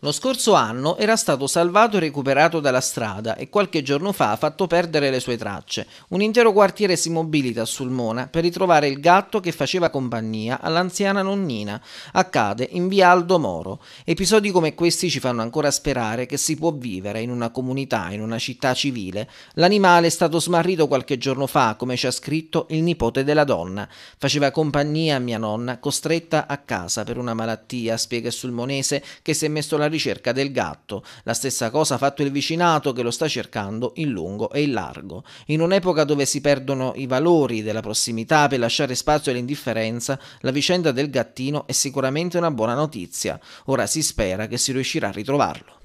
Lo scorso anno era stato salvato e recuperato dalla strada e qualche giorno fa ha fatto perdere le sue tracce. Un intero quartiere si mobilita a Sulmona per ritrovare il gatto che faceva compagnia all'anziana nonnina. Accade in via Aldo Moro. Episodi come questi ci fanno ancora sperare che si può vivere in una comunità, in una città civile. L'animale è stato smarrito qualche giorno fa, come ci ha scritto il nipote della donna. Faceva compagnia a mia nonna, costretta a casa per una malattia, spiega il sulmonese, che si è messo la alla ricerca del gatto. La stessa cosa ha fatto il vicinato che lo sta cercando in lungo e in largo. In un'epoca dove si perdono i valori della prossimità per lasciare spazio all'indifferenza, la vicenda del gattino è sicuramente una buona notizia. Ora si spera che si riuscirà a ritrovarlo.